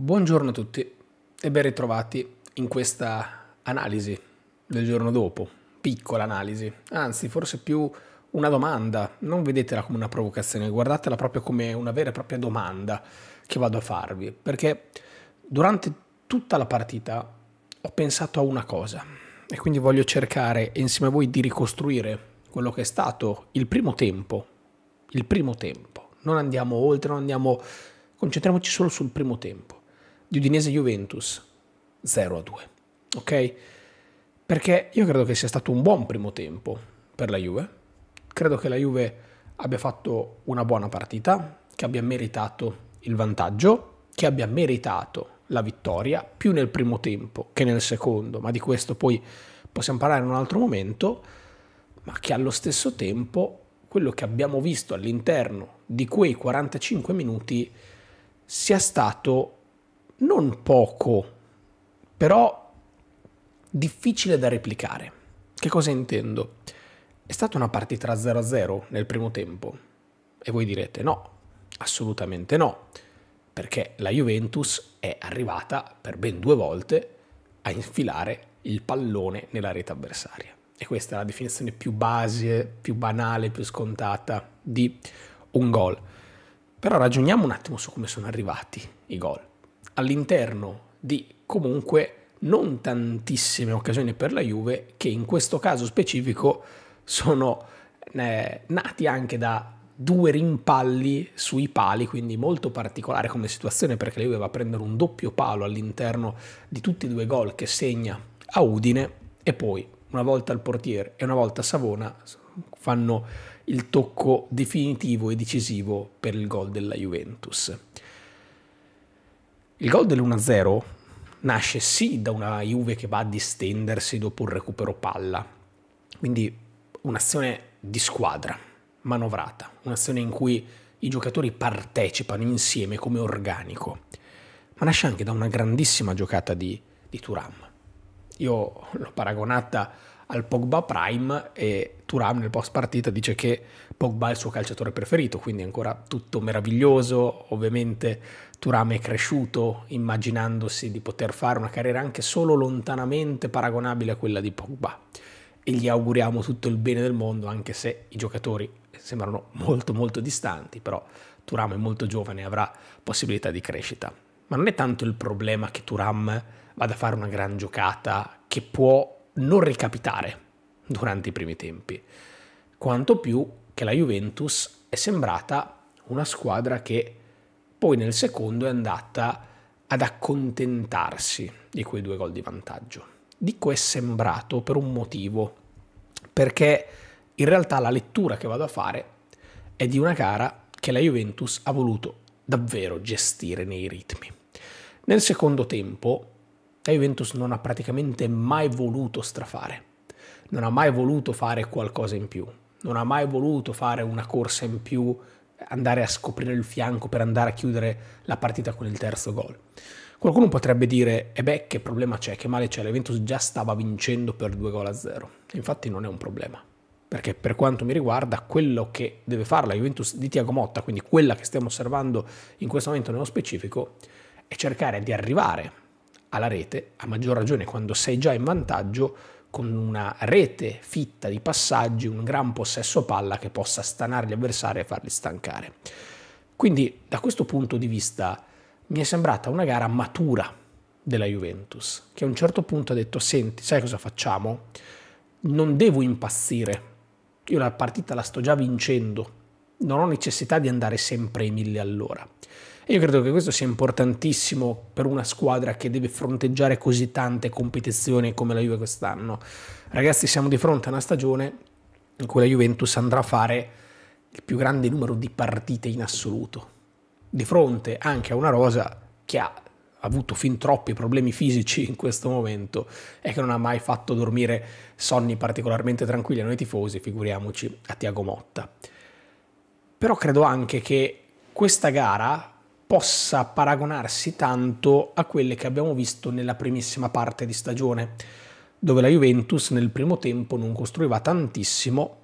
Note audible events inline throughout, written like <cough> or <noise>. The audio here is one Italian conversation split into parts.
Buongiorno a tutti e ben ritrovati in questa analisi del giorno dopo, piccola analisi, anzi forse più una domanda, non vedetela come una provocazione, guardatela proprio come una vera e propria domanda che vado a farvi, perché durante tutta la partita ho pensato a una cosa e quindi voglio cercare insieme a voi di ricostruire quello che è stato il primo tempo, il primo tempo, non andiamo oltre, non andiamo, concentriamoci solo sul primo tempo di Udinese-Juventus 0-2. a Ok? Perché io credo che sia stato un buon primo tempo per la Juve. Credo che la Juve abbia fatto una buona partita, che abbia meritato il vantaggio, che abbia meritato la vittoria, più nel primo tempo che nel secondo, ma di questo poi possiamo parlare in un altro momento, ma che allo stesso tempo quello che abbiamo visto all'interno di quei 45 minuti sia stato non poco, però difficile da replicare. Che cosa intendo? È stata una partita 0-0 nel primo tempo e voi direte no, assolutamente no, perché la Juventus è arrivata per ben due volte a infilare il pallone nella rete avversaria. E questa è la definizione più base, più banale, più scontata di un gol. Però ragioniamo un attimo su come sono arrivati i gol all'interno di comunque non tantissime occasioni per la Juve che in questo caso specifico sono eh, nati anche da due rimpalli sui pali, quindi molto particolare come situazione perché la Juve va a prendere un doppio palo all'interno di tutti e due i gol che segna a Udine e poi una volta il portiere e una volta Savona fanno il tocco definitivo e decisivo per il gol della Juventus. Il gol dell'1-0 nasce sì da una Juve che va a distendersi dopo un recupero palla, quindi un'azione di squadra, manovrata, un'azione in cui i giocatori partecipano insieme come organico, ma nasce anche da una grandissima giocata di, di Turam. Io l'ho paragonata al Pogba Prime e Turam nel post partita dice che Pogba è il suo calciatore preferito, quindi ancora tutto meraviglioso, ovviamente Turam è cresciuto immaginandosi di poter fare una carriera anche solo lontanamente paragonabile a quella di Pogba e gli auguriamo tutto il bene del mondo anche se i giocatori sembrano molto molto distanti, però Turam è molto giovane e avrà possibilità di crescita. Ma non è tanto il problema che Turam vada a fare una gran giocata che può non ricapitare durante i primi tempi, quanto più che la Juventus è sembrata una squadra che poi nel secondo è andata ad accontentarsi di quei due gol di vantaggio. Dico è sembrato per un motivo, perché in realtà la lettura che vado a fare è di una gara che la Juventus ha voluto davvero gestire nei ritmi. Nel secondo tempo la Juventus non ha praticamente mai voluto strafare, non ha mai voluto fare qualcosa in più, non ha mai voluto fare una corsa in più, andare a scoprire il fianco per andare a chiudere la partita con il terzo gol. Qualcuno potrebbe dire, e eh beh, che problema c'è, che male c'è, la Juventus già stava vincendo per 2 gol a 0. Infatti non è un problema, perché per quanto mi riguarda quello che deve fare la Juventus di Tiago Motta, quindi quella che stiamo osservando in questo momento nello specifico, è cercare di arrivare alla rete, a maggior ragione quando sei già in vantaggio con una rete fitta di passaggi, un gran possesso palla che possa stanare gli avversari e farli stancare. Quindi da questo punto di vista mi è sembrata una gara matura della Juventus, che a un certo punto ha detto senti, sai cosa facciamo? Non devo impazzire, io la partita la sto già vincendo, non ho necessità di andare sempre ai mille all'ora io credo che questo sia importantissimo per una squadra che deve fronteggiare così tante competizioni come la Juve quest'anno. Ragazzi, siamo di fronte a una stagione in cui la Juventus andrà a fare il più grande numero di partite in assoluto, di fronte anche a una rosa che ha avuto fin troppi problemi fisici in questo momento e che non ha mai fatto dormire sonni particolarmente tranquilli a noi tifosi, figuriamoci a Tiago Motta. Però credo anche che questa gara possa paragonarsi tanto a quelle che abbiamo visto nella primissima parte di stagione, dove la Juventus nel primo tempo non costruiva tantissimo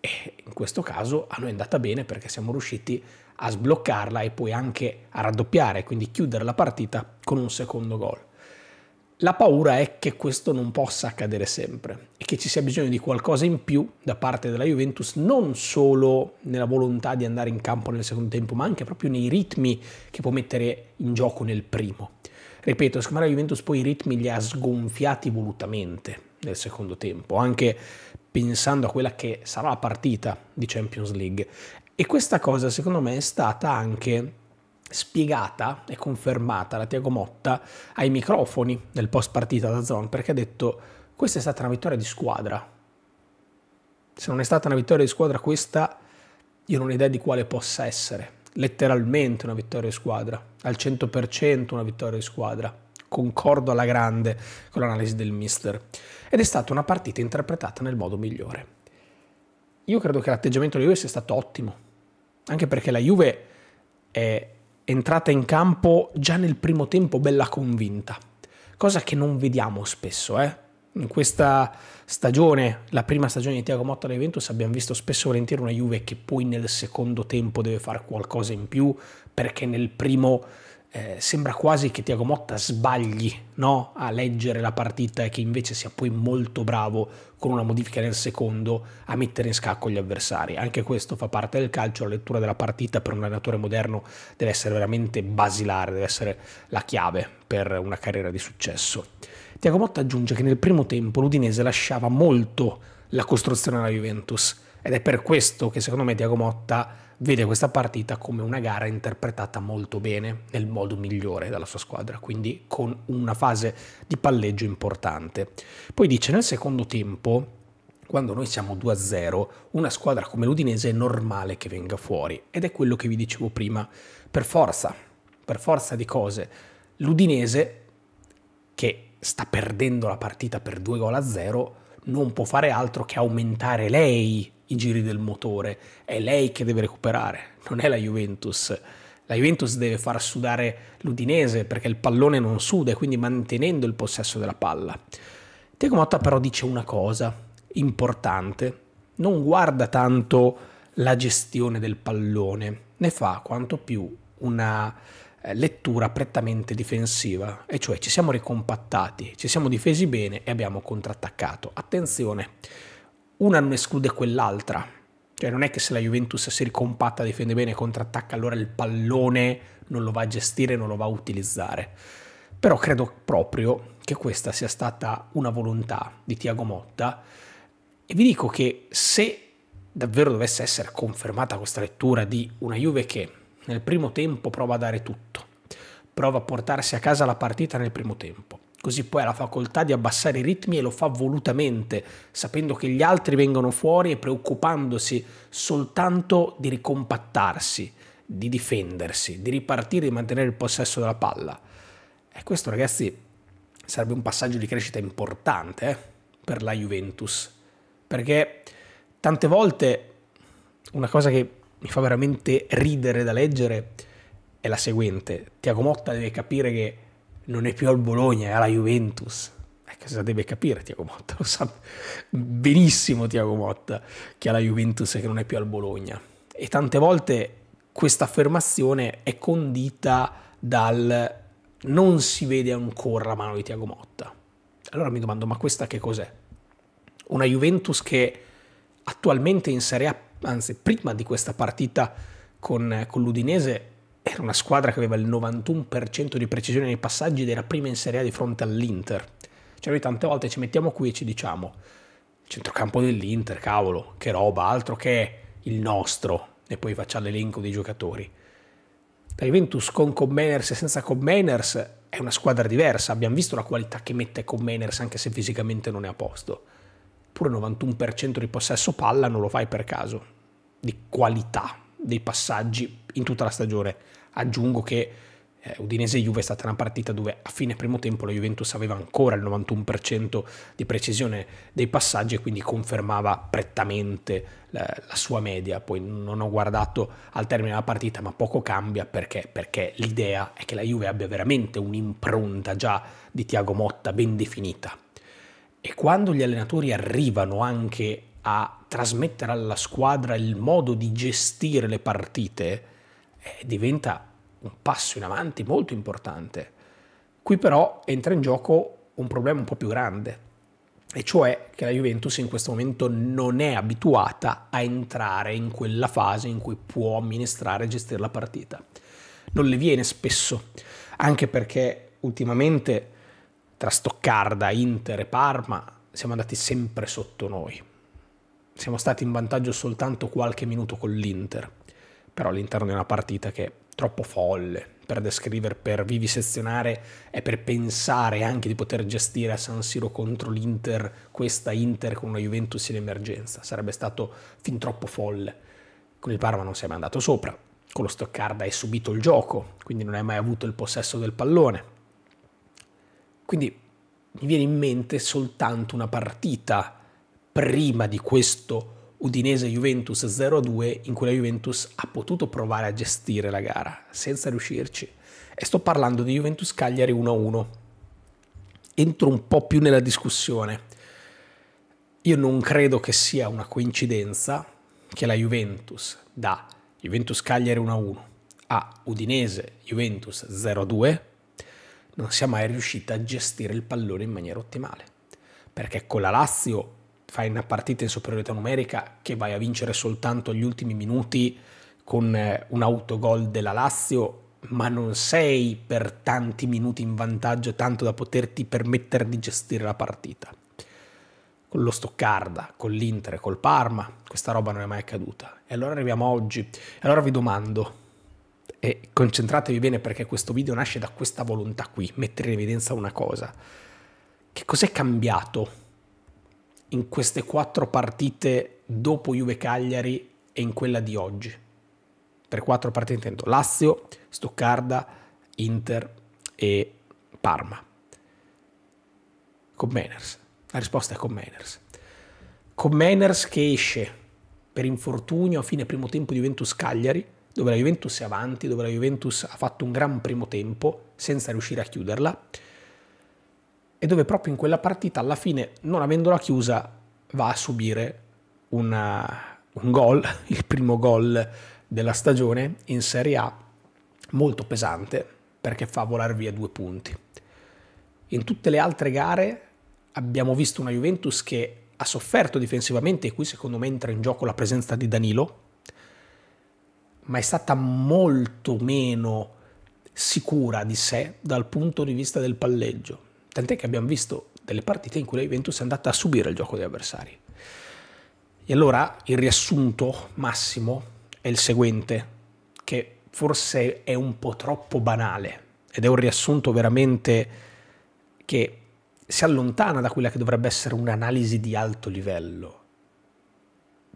e in questo caso a noi è andata bene perché siamo riusciti a sbloccarla e poi anche a raddoppiare, quindi chiudere la partita con un secondo gol. La paura è che questo non possa accadere sempre e che ci sia bisogno di qualcosa in più da parte della Juventus, non solo nella volontà di andare in campo nel secondo tempo, ma anche proprio nei ritmi che può mettere in gioco nel primo. Ripeto, secondo me la Juventus poi i ritmi li ha sgonfiati volutamente nel secondo tempo, anche pensando a quella che sarà la partita di Champions League. E questa cosa secondo me è stata anche spiegata e confermata la Tiago Motta ai microfoni del post partita da Zon perché ha detto questa è stata una vittoria di squadra. Se non è stata una vittoria di squadra questa, io non ho idea di quale possa essere. Letteralmente una vittoria di squadra, al 100% una vittoria di squadra. Concordo alla grande con l'analisi del mister. Ed è stata una partita interpretata nel modo migliore. Io credo che l'atteggiamento della Juve sia stato ottimo, anche perché la Juve è entrata in campo già nel primo tempo bella convinta, cosa che non vediamo spesso. Eh? In questa stagione, la prima stagione di Tiago Motta all'Eventus, abbiamo visto spesso e volentieri una Juve che poi nel secondo tempo deve fare qualcosa in più perché nel primo eh, sembra quasi che Tiago Motta sbagli no? a leggere la partita e che invece sia poi molto bravo con una modifica nel secondo a mettere in scacco gli avversari. Anche questo fa parte del calcio, la lettura della partita per un allenatore moderno deve essere veramente basilare, deve essere la chiave per una carriera di successo. Tiago Motta aggiunge che nel primo tempo l'Udinese lasciava molto la costruzione alla Juventus ed è per questo che secondo me Diago Motta vede questa partita come una gara interpretata molto bene, nel modo migliore dalla sua squadra, quindi con una fase di palleggio importante. Poi dice nel secondo tempo quando noi siamo 2-0, una squadra come l'Udinese è normale che venga fuori ed è quello che vi dicevo prima, per forza, per forza di cose. L'Udinese che sta perdendo la partita per 2 gol a 0 non può fare altro che aumentare lei i giri del motore, è lei che deve recuperare, non è la Juventus. La Juventus deve far sudare l'Udinese perché il pallone non suda e quindi mantenendo il possesso della palla. Tiago Motta però dice una cosa importante, non guarda tanto la gestione del pallone, ne fa quanto più una eh, lettura prettamente difensiva, e cioè ci siamo ricompattati, ci siamo difesi bene e abbiamo contrattaccato. Attenzione! una non esclude quell'altra. Cioè non è che se la Juventus si ricompatta, difende bene, e contrattacca, allora il pallone non lo va a gestire, non lo va a utilizzare. Però credo proprio che questa sia stata una volontà di Tiago Motta e vi dico che se davvero dovesse essere confermata questa lettura di una Juve che nel primo tempo prova a dare tutto, prova a portarsi a casa la partita nel primo tempo, così poi ha la facoltà di abbassare i ritmi e lo fa volutamente, sapendo che gli altri vengono fuori e preoccupandosi soltanto di ricompattarsi, di difendersi, di ripartire e di mantenere il possesso della palla. E questo ragazzi sarebbe un passaggio di crescita importante eh, per la Juventus, perché tante volte una cosa che mi fa veramente ridere da leggere è la seguente, Tiago Motta deve capire che non è più al Bologna, è alla Juventus. Ecco, eh, cosa deve capire Tiago Motta, lo sa benissimo Tiago Motta che è alla Juventus e che non è più al Bologna. E tante volte questa affermazione è condita dal non si vede ancora la mano di Tiago Motta. Allora mi domando, ma questa che cos'è? Una Juventus che attualmente in Serie A, anzi prima di questa partita con, eh, con l'Udinese, era una squadra che aveva il 91% di precisione nei passaggi ed era prima in Serie A di fronte all'Inter. Cioè noi tante volte ci mettiamo qui e ci diciamo, il centrocampo dell'Inter, cavolo, che roba, altro che il nostro, e poi facciamo l'elenco dei giocatori. La Juventus con Commeners e senza Commeners è una squadra diversa, abbiamo visto la qualità che mette Commeners anche se fisicamente non è a posto. Pure il 91% di possesso palla non lo fai per caso, di qualità, dei passaggi in tutta la stagione. Aggiungo che eh, Udinese-Juve è stata una partita dove a fine primo tempo la Juventus aveva ancora il 91% di precisione dei passaggi e quindi confermava prettamente la, la, sua media. Poi non ho guardato al termine della partita, ma poco cambia perché, perché l'idea è che la Juve abbia veramente un'impronta già di Tiago Motta ben definita. E quando gli allenatori arrivano anche a trasmettere alla squadra il modo di gestire le partite eh, diventa un passo in avanti molto importante. Qui però entra in gioco un problema un po' più grande, e cioè che la Juventus in questo momento non è abituata a entrare in quella fase in cui può amministrare e gestire la partita. Non le viene spesso, anche perché ultimamente tra Stoccarda, Inter e Parma siamo andati sempre sotto noi siamo stati in vantaggio soltanto qualche minuto con l'Inter, però all'interno di una partita che è troppo folle per descrivere, per vivisezionare e per pensare anche di poter gestire a San Siro contro l'Inter, questa Inter con una Juventus in emergenza, sarebbe stato fin troppo folle. Con il Parma non si è mai andato sopra, con lo Stoccarda hai subito il gioco, quindi non hai mai avuto il possesso del pallone. Quindi mi viene in mente soltanto una partita prima di questo Udinese Juventus 0-2 in cui la Juventus ha potuto provare a gestire la gara senza riuscirci. E sto parlando di Juventus Cagliari 1-1. Entro un po' più nella discussione. Io non credo che sia una coincidenza che la Juventus da Juventus Cagliari 1-1 a Udinese Juventus 0-2 non sia mai riuscita a gestire il pallone in maniera ottimale. Perché con la Lazio fai una partita in superiorità numerica che vai a vincere soltanto agli ultimi minuti con eh, un autogol della Lazio, ma non sei per tanti minuti in vantaggio tanto da poterti permettere di gestire la partita. Con lo Stoccarda, con l'Inter, col Parma, questa roba non è mai accaduta. E allora arriviamo a oggi. E allora vi domando, e concentratevi bene perché questo video nasce da questa volontà qui, mettere in evidenza una cosa. Che cos'è cambiato in queste quattro partite dopo Juve Cagliari e in quella di oggi. Per quattro partite intendo Lazio, Stoccarda, Inter e Parma. Commeners. La risposta è Commeners. Commeners che esce per infortunio a fine primo tempo di Juventus Cagliari, dove la Juventus è avanti, dove la Juventus ha fatto un gran primo tempo senza riuscire a chiuderla e dove proprio in quella partita alla fine, non avendola chiusa, va a subire una, eh, un gol, <laughs> il primo gol della stagione in Serie A, molto pesante perché fa volare via due punti. In tutte le altre gare abbiamo visto una Juventus che ha sofferto difensivamente e qui secondo me entra in gioco la presenza di Danilo, ma è stata molto meno sicura di sé dal punto di vista del palleggio. Tant'è che abbiamo visto delle partite in cui la Juventus è andata a subire il gioco degli avversari. E allora il riassunto massimo è il seguente, che forse è un po' troppo banale ed è un riassunto veramente che si allontana da quella che dovrebbe essere un'analisi di alto livello.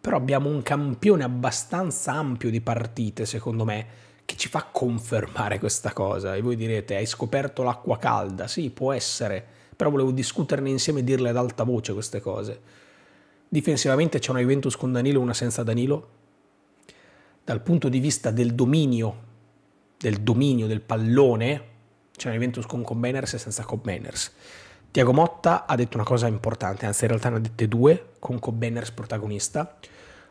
Però abbiamo un campione abbastanza ampio di partite, secondo me, che ci fa confermare questa cosa. E voi direte, hai scoperto l'acqua calda? Sì, può essere, però volevo discuterne insieme e dirle ad alta voce queste cose. Difensivamente c'è una Juventus con Danilo e una senza Danilo. Dal punto di vista del dominio, del dominio del pallone, c'è una Juventus con Combiners e senza Combiners. Tiago Motta ha detto una cosa importante, anzi in realtà ne ha dette due, con Cobbenners protagonista.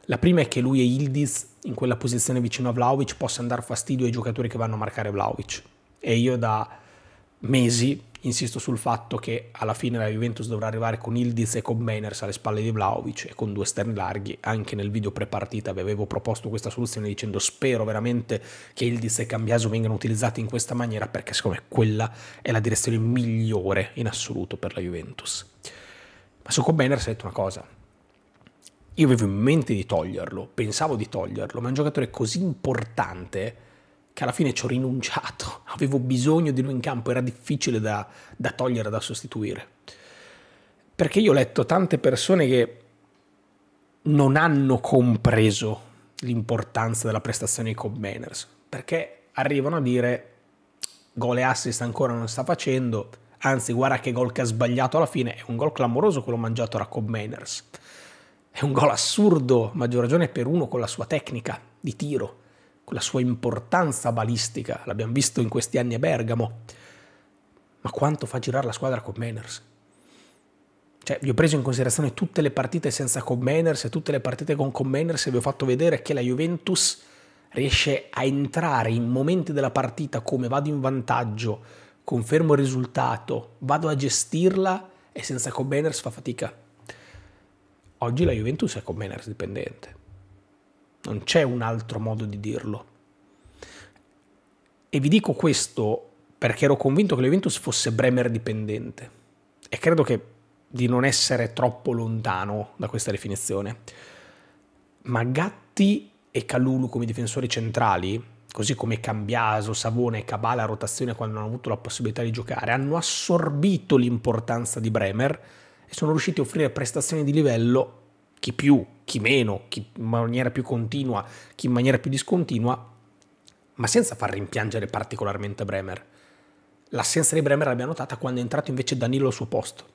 La prima è che lui e Ildiz in quella posizione vicino a Vlaovic possa andare fastidio ai giocatori che vanno a marcare Vlaovic. E io da mesi insisto sul fatto che alla fine la Juventus dovrà arrivare con Ildiz e con Meners alle spalle di Vlaovic e con due esterni larghi. Anche nel video pre-partita vi avevo proposto questa soluzione dicendo spero veramente che Ildiz e Cambiaso vengano utilizzati in questa maniera perché secondo me quella è la direzione migliore in assoluto per la Juventus. Ma su Cobb Benners ha detto una cosa, io avevo in mente di toglierlo, pensavo di toglierlo, ma è un giocatore così importante che alla fine ci ho rinunciato. <laughs> Avevo bisogno di lui in campo, era difficile da, da togliere, da sostituire. Perché io ho letto tante persone che non hanno compreso l'importanza della prestazione di Cobb-Manners, perché arrivano a dire gol e assist ancora non sta facendo, anzi guarda che gol che ha sbagliato alla fine, è un gol clamoroso quello mangiato da Cobb-Manners è un gol assurdo, maggior ragione per uno con la sua tecnica di tiro, con la sua importanza balistica, l'abbiamo visto in questi anni a Bergamo. Ma quanto fa girare la squadra con Manners? Cioè, vi ho preso in considerazione tutte le partite senza con e tutte le partite con con e vi ho fatto vedere che la Juventus riesce a entrare in momenti della partita come vado in vantaggio, confermo il risultato, vado a gestirla e senza con fa fatica. Oggi la Juventus è con Meners dipendente. Non c'è un altro modo di dirlo. E vi dico questo perché ero convinto che la Juventus fosse Bremer dipendente. E credo che di non essere troppo lontano da questa definizione. Ma Gatti e Calulu come difensori centrali, così come Cambiaso, Savone e Cabala a rotazione quando hanno avuto la possibilità di giocare, hanno assorbito l'importanza di Bremer e sono riusciti a offrire prestazioni di livello, chi più, chi meno, chi in maniera più continua, chi in maniera più discontinua, ma senza far rimpiangere particolarmente Bremer. L'assenza di Bremer l'abbiamo notata quando è entrato invece Danilo al suo posto.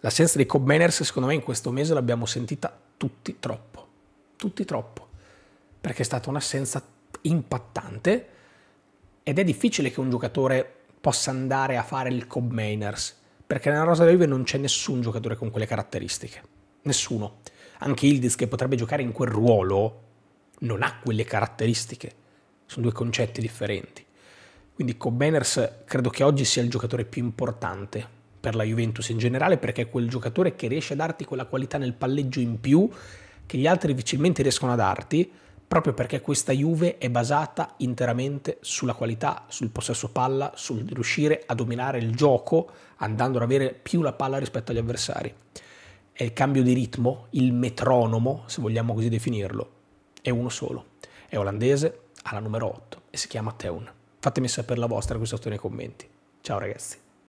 L'assenza di Cobb Manners, secondo me, in questo mese l'abbiamo sentita tutti troppo. Tutti troppo. Perché è stata un'assenza impattante ed è difficile che un giocatore possa andare a fare il Cobb Manners perché nella rosa della Juve non c'è nessun giocatore con quelle caratteristiche. Nessuno. Anche Ildiz che potrebbe giocare in quel ruolo non ha quelle caratteristiche. Sono due concetti differenti. Quindi Cobbeners credo che oggi sia il giocatore più importante per la Juventus in generale perché è quel giocatore che riesce a darti quella qualità nel palleggio in più che gli altri difficilmente riescono a darti proprio perché questa Juve è basata interamente sulla qualità, sul possesso palla, sul riuscire a dominare il gioco andando ad avere più la palla rispetto agli avversari. È il cambio di ritmo, il metronomo, se vogliamo così definirlo, è uno solo. È olandese, ha la numero 8 e si chiama Teun. Fatemi sapere la vostra qui sotto nei commenti. Ciao ragazzi.